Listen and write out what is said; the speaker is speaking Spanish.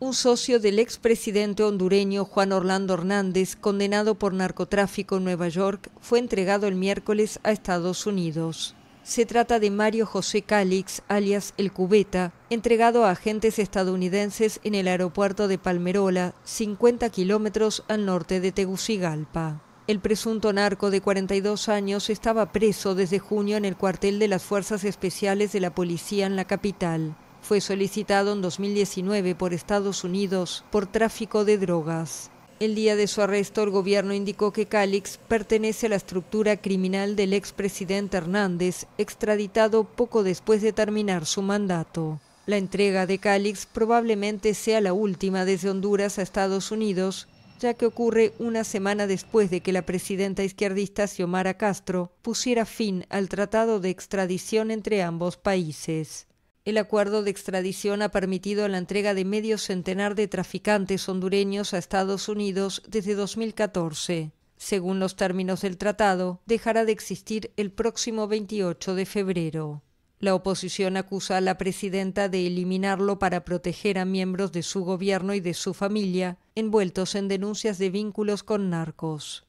un socio del expresidente hondureño Juan Orlando Hernández, condenado por narcotráfico en Nueva York, fue entregado el miércoles a Estados Unidos. Se trata de Mario José Calix, alias El Cubeta, entregado a agentes estadounidenses en el aeropuerto de Palmerola, 50 kilómetros al norte de Tegucigalpa. El presunto narco de 42 años estaba preso desde junio en el cuartel de las Fuerzas Especiales de la Policía en la capital. Fue solicitado en 2019 por Estados Unidos por tráfico de drogas. El día de su arresto, el gobierno indicó que Calix pertenece a la estructura criminal del expresidente Hernández, extraditado poco después de terminar su mandato. La entrega de Calix probablemente sea la última desde Honduras a Estados Unidos, ya que ocurre una semana después de que la presidenta izquierdista Xiomara Castro pusiera fin al tratado de extradición entre ambos países. El acuerdo de extradición ha permitido la entrega de medio centenar de traficantes hondureños a Estados Unidos desde 2014. Según los términos del tratado, dejará de existir el próximo 28 de febrero. La oposición acusa a la presidenta de eliminarlo para proteger a miembros de su gobierno y de su familia envueltos en denuncias de vínculos con narcos.